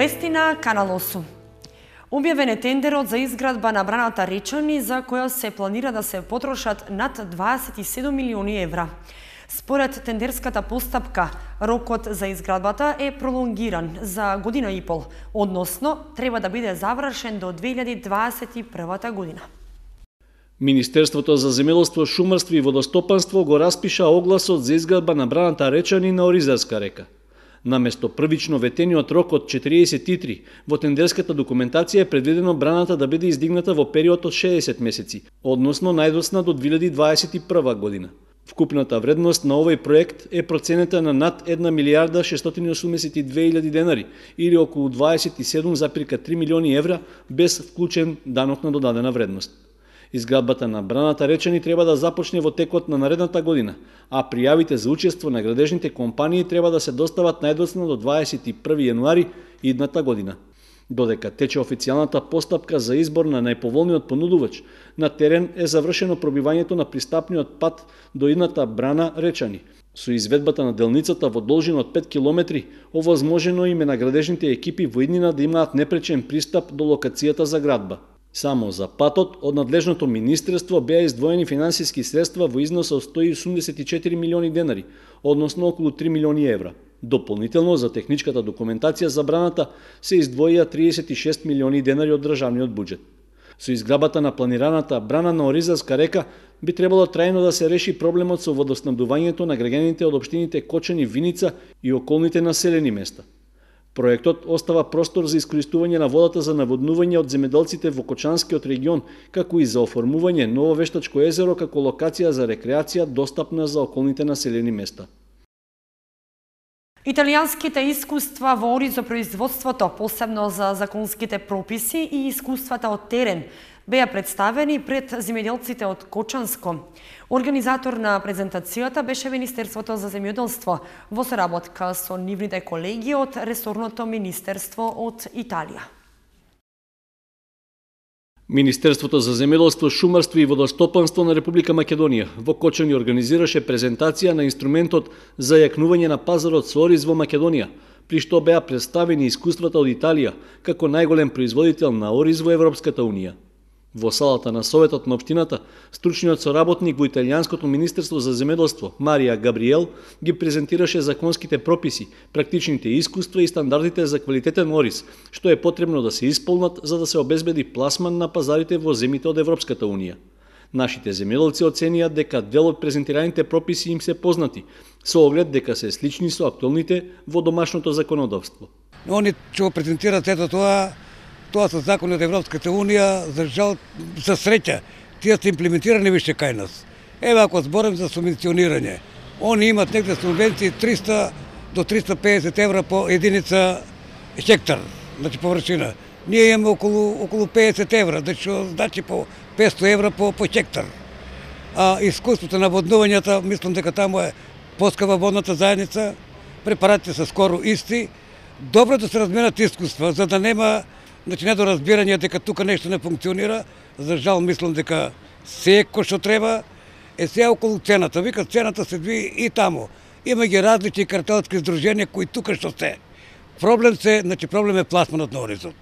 Вести на Канал 8. Објавен е тендерот за изградба на браната Речани, за која се планира да се потрошат над 27 милиони евра. Според тендерската постапка, рокот за изградбата е пролонгиран за година и пол, односно треба да биде завршен до 2021 година. Министерството за земјоделство, шумарство и водостопанство го распиша огласот за изградба на браната Речани на Оризарска река. Наместо првично ветениот рок од 43, во тендерската документација е предвидено браната да биде издигната во период од 60 месеци, односно најдосна до 2021 година. Вкупната вредност на овој проект е проценета на над 1 милиарда 682 денари или околу 27,3 милиони евра без вклучен данок на додадена вредност. Изградбата на браната речени треба да започне во текот на наредната година, а пријавите за учество на градежните компании треба да се достават најдоцна до 21 јануари идната година. Додека тече официјалната постапка за избор на најповолниот понудувач, на терен е завршено пробивањето на пристапниот пат до едната брана Речани. Со изведбата на делницата во должина од 5 километри, овозможено им е на градежните екипи во иднина да имаат непречен пристап до локацијата за градба. Само за патот од надлежното министерство беа издвоени финансиски средства во износ од 184 милиони денари, односно околу 3 милиони евра. Дополнително за техничката документација за браната се издвоија 36 милиони денари од државниот буџет. Со изграбата на планираната брана на Оризарска река би требало трајно да се реши проблемот со водоснабдувањето на граѓаните од општините Кочани, Виница и околните населени места. Проектот остава простор за искористување на водата за наводнување од земеделците во Кочанскиот регион, како и за оформување ново вештачко езеро како локација за рекреација достапна за околните населени места. Италијанските искуства во за производството, посебно за законските прописи и искуствата од терен, беа представени пред земјоделците од Кочанско. Организатор на презентацијата беше Министерството за земјоделство во соработка со нивните колеги од Ресорното министерство од Италија. Министерството за земјоделство, шумарство и водостопанство на Република Македонија во Кочани организираше презентација на инструментот за јакнување на пазарот со ориз во Македонија, при што беа представени искуствата од Италија како најголем производител на ориз во Европската Унија. Во салата на Советот на Обштината, стручниот соработник во Италијанското Министерство за земеделство, Марија Габриел, ги презентираше законските прописи, практичните искуства и стандардите за квалитетен ориз, што е потребно да се исполнат за да се обезбеди пласман на пазарите во земите од Европската Унија. Нашите земеделци оценија дека дел од презентираните прописи им се познати, со оглед дека се слични со актуалните во домашното законодавство. Они ќе го презентираат ето тоа Тоа со закони од Европската Унија, за жал, за среќа, тие се имплементирани више кај нас. Еве ако зборам за субвенционирање, они имат некои субвенции 300 до 350 евра по единица хектар, значи површина. Ние имаме околу околу 50 евра, значи значи по 500 евра по по хектар. А искуството на воднувањата, мислам дека таму е поскава водната заедница, препаратите се скоро исти. Добро да се разменат искуства, за да нема Значи, разбирање дека тука нешто не функционира, за жал мислам дека секој што треба, е се околу цената. Вика, цената се дви и таму. Има ги различни картелски здруженија кои тука што се. Проблем се, значи проблем е пласманот на оризот.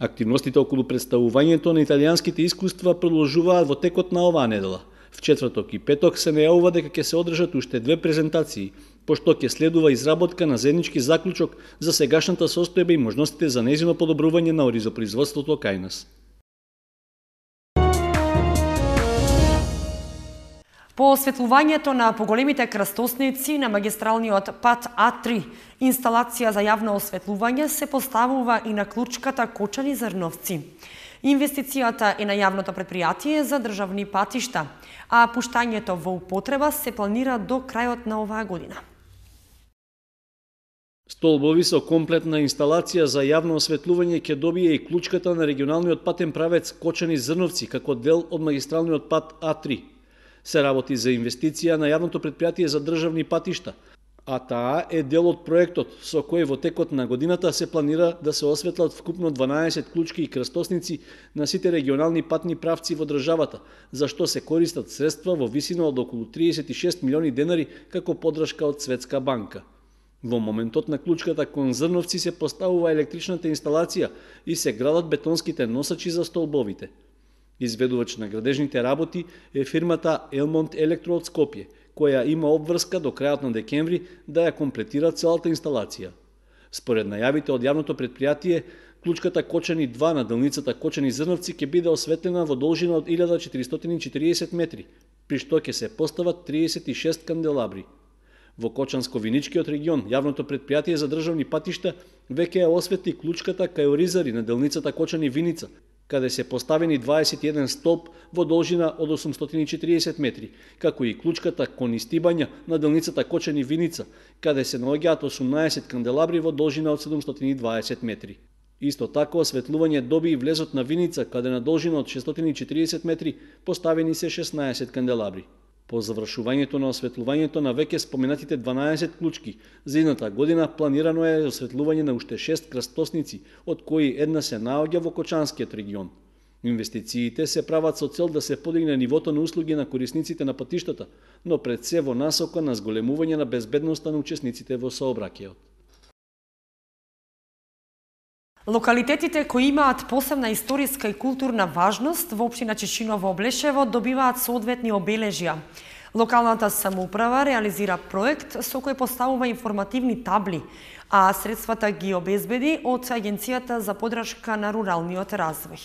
Активностите околу представувањето на италијанските искуства продолжуваат во текот на оваа недела. В четврток и петок се најавува дека ќе се одржат уште две презентации пошто ќе следува изработка на заеднички заклучок за сегашната состојба и можностите за незино подобрување на оризопроизводството кај нас. По осветлувањето на поголемите крстосници на магистралниот пат А3, инсталација за јавно осветлување се поставува и на клучката Кочани Зрновци. Инвестицијата е на јавното предпријатие за државни патишта, а пуштањето во употреба се планира до крајот на оваа година. Столбови со комплетна инсталација за јавно осветлување ќе добие и клучката на регионалниот патен правец Кочани Зрновци како дел од магистралниот пат А3. Се работи за инвестиција на јавното предпријатие за државни патишта, а таа е дел од проектот со кој во текот на годината се планира да се осветлат вкупно 12 клучки и крстосници на сите регионални патни правци во државата, за што се користат средства во висина од околу 36 милиони денари како подршка од Светска банка. Во моментот на клучката кон Зрновци се поставува електричната инсталација и се градат бетонските носачи за столбовите. Изведувач на градежните работи е фирмата Елмонт Електро од Скопје, која има обврска до крајот на декември да ја комплетира целата инсталација. Според најавите од јавното предпријатие, клучката Кочани 2 на делницата Кочани Зрновци ќе биде осветлена во должина од 1440 метри, при што ќе се постават 36 канделабри. Во Кочанско-Виничкиот регион, јавното предпријатие за државни патишта веќе ја осветли клучката кај Оризари на делницата Кочани-Виница, каде се поставени 21 столб во должина од 840 метри, како и клучката кон истибања на делницата Кочани Виница, каде се наоѓаат 18 канделабри во должина од 720 метри. Исто така, осветлување доби и влезот на Виница, каде на должина од 640 метри поставени се 16 канделабри. По завршувањето на осветлувањето на веќе споменатите 12 клучки, за едната година планирано е осветлување на уште 6 крстосници, од кои една се наоѓа во Кочанскиот регион. Инвестициите се прават со цел да се подигне нивото на услуги на корисниците на патиштата, но пред се во насока на зголемување на безбедноста на учесниците во сообраќајот. Локалитетите кои имаат посебна историска и културна важност во Обшина чешиново Облешево добиваат соодветни обележја. Локалната самоуправа реализира проект со кој поставува информативни табли, а средствата ги обезбеди од Агенцијата за подршка на руралниот развој.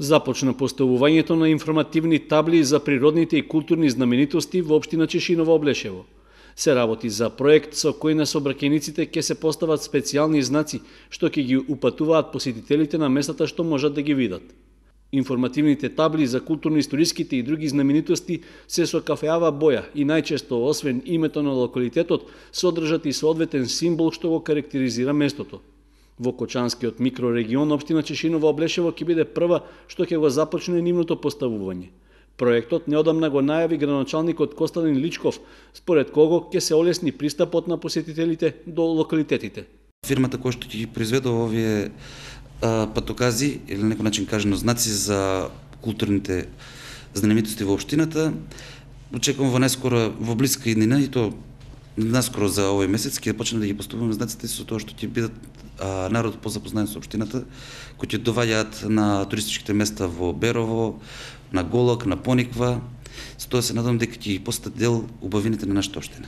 Започна поставувањето на информативни табли за природните и културни знаменитости во општина Чешиново Облешево. Се работи за проект со кој на собракениците ќе се постават специјални знаци што ќе ги упатуваат посетителите на местата што можат да ги видат. Информативните табли за културно-историските и други знаменитости се со кафеава боја и најчесто, освен името на локалитетот, содржат и соодветен символ што го карактеризира местото. Во Кочанскиот микрорегион, Обштина Чешиново Облешево ќе биде прва што ќе го започне нивното поставување – Проектот неодамна го најави граначалникот Костадин Личков, според кого ќе се олесни пристапот на посетителите до локалитетите. Фирмата која што ќе произведе овие а, патокази или некој начин кажено знаци за културните знаменитости во општината, очекувам во најскоро во блиска иднина и то наскоро за овој месец ќе почнеме да ги поступуваме знаците со тоа што ќе бидат а, народ позапознаен со општината, кои ќе доваѓаат на туристичките места во Берово, на Голок, на Пониква. тоа се надам дека ќе постат дел убавините на нашата општина.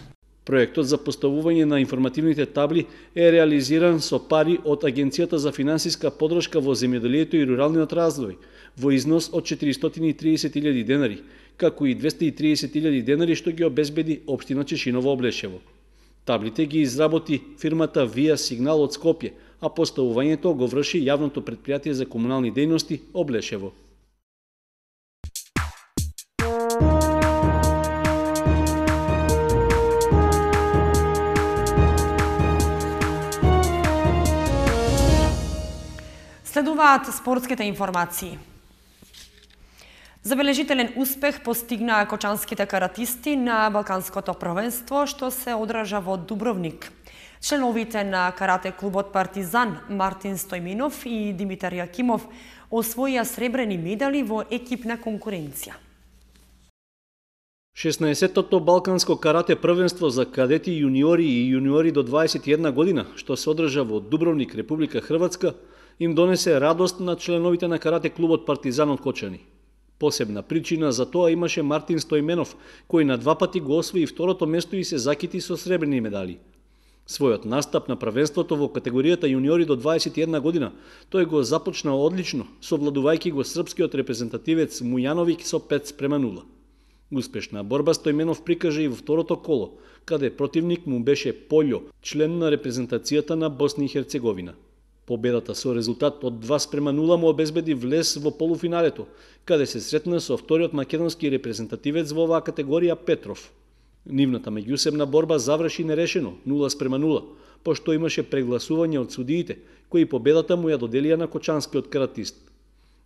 Проектот за поставување на информативните табли е реализиран со пари од Агенцијата за финансиска подршка во земјоделието и руралниот развој во износ од 430.000 денари, како и 230.000 денари што ги обезбеди Обштина Чешиново Облешево. Таблите ги изработи фирмата Вија Сигнал од Скопје, а поставувањето го врши јавното предпријатие за комунални дејности Облешево. Следуваат спортските информации. Забележителен успех постигнаа кочанските каратисти на Балканското првенство, што се одража во Дубровник. Членовите на карате клубот Партизан Мартин Стојминов и Димитар Јакимов освоија сребрени медали во екипна конкуренција. 16-тото Балканско карате првенство за кадети, јуниори и јуниори до 21 година, што се одржа во Дубровник, Република Хрватска, им донесе радост на членовите на карате клубот Партизан од Кочани. Посебна причина за тоа имаше Мартин Стојменов, кој на два пати го освои второто место и се закити со сребрени медали. Својот настап на правенството во категоријата јуниори до 21 година, тој го започна одлично, совладувајќи го српскиот репрезентативец Мујановик со 5 спрема 0. Успешна борба Стојменов прикаже и во второто коло, каде противник му беше Полјо, член на репрезентацијата на Босни и Херцеговина. Победата со резултат од 2 спрема 0 му обезбеди влез во полуфиналето, каде се сретна со вториот македонски репрезентативец во оваа категорија Петров. Нивната меѓусебна борба заврши нерешено 0 спрема 0, пошто имаше прегласување од судиите, кои победата му ја доделија на кочанскиот каратист.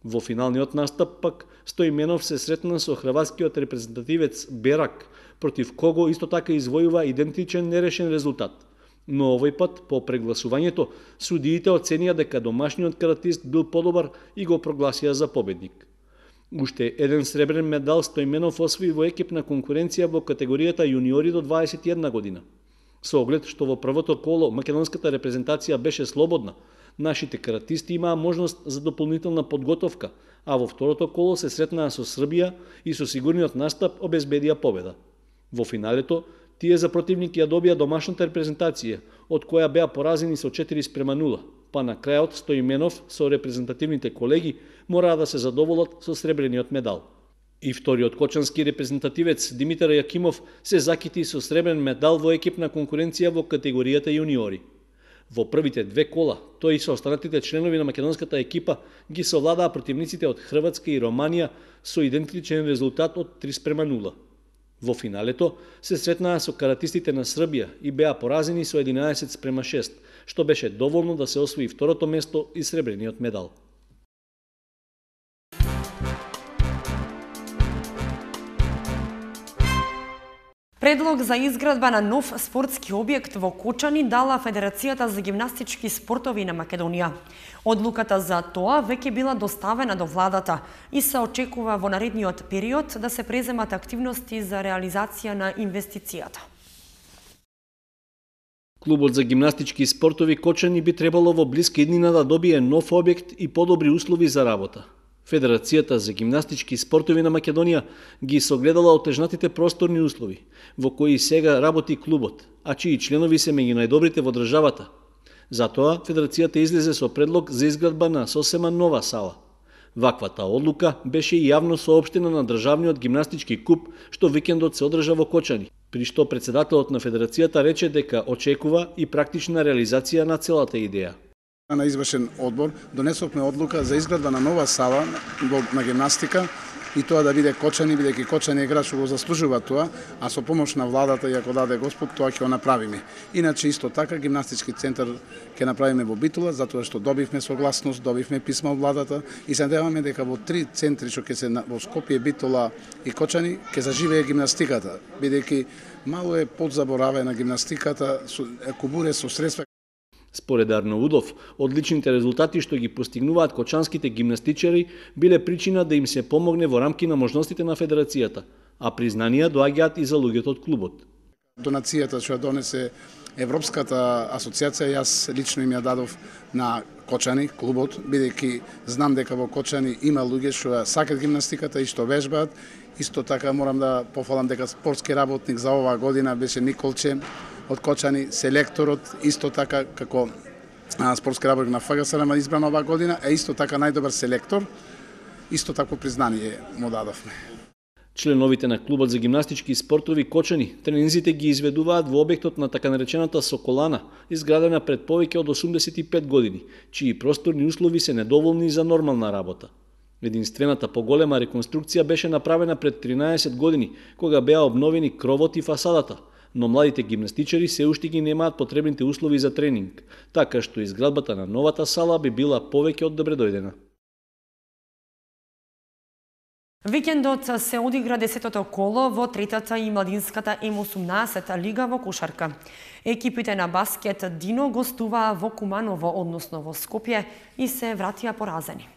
Во финалниот настап пак Стоименов се сретна со хрватскиот репрезентативец Берак, против кого исто така извојува идентичен нерешен резултат – Но овој пат, по прегласувањето, судиите оценија дека домашниот каратист бил подобар и го прогласија за победник. Уште еден сребрен медал Стојменов освои во екипна конкуренција во категоријата јуниори до 21 година. Со оглед што во првото коло македонската репрезентација беше слободна, нашите каратисти имаа можност за дополнителна подготовка, а во второто коло се сретнаа со Србија и со сигурниот настап обезбедија победа. Во финалето, Тие за противник ја добија домашната репрезентација, од која беа поразени со 4 спрема 0, па на крајот Стоименов со репрезентативните колеги мораа да се задоволат со сребрениот медал. И вториот кочански репрезентативец Димитар Јакимов се закити со сребрен медал во екипна конкуренција во категоријата јуниори. Во првите две кола, тој и со останатите членови на македонската екипа ги совладаа противниците од Хрватска и Романија со идентичен резултат од 3 спрема 0. Во финалето се сретнаа со каратистите на Србија и беа поразени со 11 спрема 6, што беше доволно да се освои второто место и сребрениот медал. Предлог за изградба на нов спортски објект во Кочани дала Федерацијата за гимнастички спортови на Македонија. Одлуката за тоа веќе била доставена до владата и се очекува во наредниот период да се преземат активности за реализација на инвестицијата. Клубот за гимнастички спортови Кочани би требало во блиски иднина да добие нов објект и подобри услови за работа. Федерацијата за гимнастички спортови на Македонија ги согледала отежнатите просторни услови, во кои сега работи клубот, а чии членови се меѓу најдобрите во државата. Затоа, Федерацијата излезе со предлог за изградба на сосема нова сала. Ваквата одлука беше и јавно сообштена на Државниот гимнастички куп, што викендот се одржа во Кочани, при што председателот на Федерацијата рече дека очекува и практична реализација на целата идеја на извршен одбор донесовме одлука за изградба на нова сала на гимнастика и тоа да биде Кочани, бидејќи Кочани е град што го заслужува тоа, а со помош на владата и ако даде Господ, тоа ќе го направиме. Иначе исто така гимнастички центар ќе направиме во Битола, затоа што добивме согласност, добивме писма од владата и се надеваме дека во три центри што ќе се во Скопје, Битола и Кочани ќе заживее гимнастиката, бидејќи мало е подзаборавена гимнастиката, кубуре со средства Според Удов, одличните резултати што ги постигнуваат кочанските гимнастичари биле причина да им се помогне во рамки на можностите на Федерацијата, а признанија доаѓаат и за луѓето од клубот. Донацијата што ја донесе Европската асоциација, јас лично им ја дадов на Кочани, клубот, бидејќи знам дека во Кочани има луѓе што сакат гимнастиката и што вежбаат. Исто така морам да пофалам дека спортски работник за оваа година беше Николче, од Кочани, селекторот, исто така како спортски работник на ФГСРМ избран оваа година, е исто така најдобар селектор, исто такво признание му дадовме. Членовите на клубот за гимнастички и спортови Кочани тренинзите ги изведуваат во објектот на така наречената Соколана, изградена пред повеќе од 85 години, чии просторни услови се недоволни за нормална работа. Единствената поголема реконструкција беше направена пред 13 години, кога беа обновени кровот и фасадата – но младите гимнастичари се уште ги немаат потребните услови за тренинг, така што изградбата на новата сала би била повеќе од дојдена. Викендот се одигра 10-тото коло во третата и младинската М18 лига во Кушарка. Екипите на баскет Дино гостуваа во Куманово, односно во Скопје, и се вратија поразени.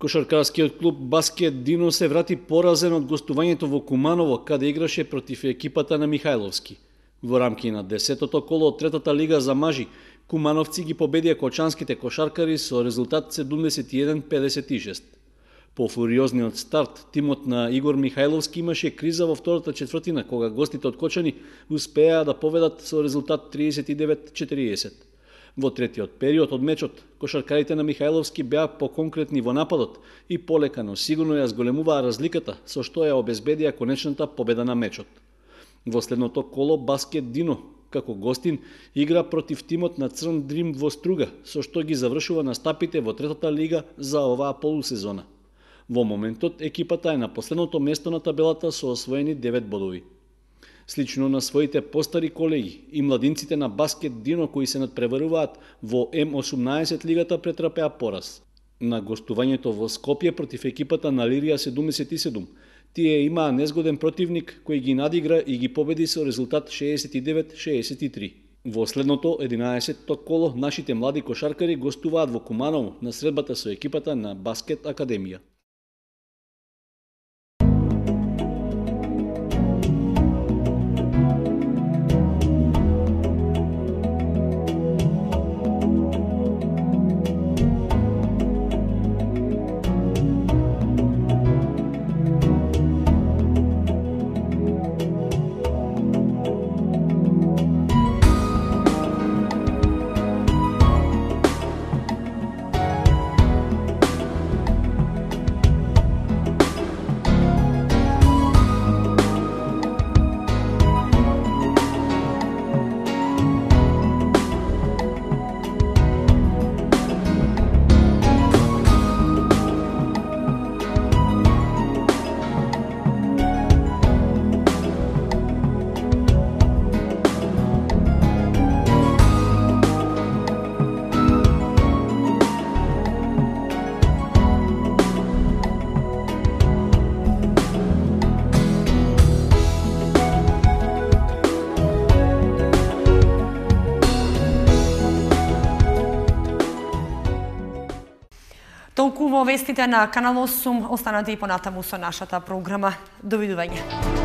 Кошаркарскиот клуб Баскет Дино се врати поразен од гостувањето во Куманово, каде играше против екипата на Михајловски. Во рамки на 10-тото коло од третата лига за мажи, Кумановци ги победија кочанските кошаркари со резултат 71-56. По фуриозниот старт, тимот на Игор Михајловски имаше криза во втората четвртина, кога гостите од Кочани успеа да поведат со резултат 39-40. Во третиот период од мечот, кошаркарите на Михајловски беа поконкретни во нападот и полека, но сигурно ја зголемуваа разликата со што ја обезбедија конечната победа на мечот. Во следното коло Баскет Дино, како гостин, игра против тимот на Црн Дрим во Струга, со што ги завршува настапите во третата лига за оваа полусезона. Во моментот екипата е на последното место на табелата со освоени 9 бодови. Слично на своите постари колеги и младинците на баскет Дино кои се надпреваруваат во М18 лигата претрапеа пораз. На гостувањето во Скопје против екипата на Лирија 77, тие имаа незгоден противник кој ги надигра и ги победи со резултат 69-63. Во следното 11-то коло нашите млади кошаркари гостуваат во Куманово на средбата со екипата на Баскет Академија. Толку во вестите на Канал 8 останате и понатаму со нашата програма. Довидување.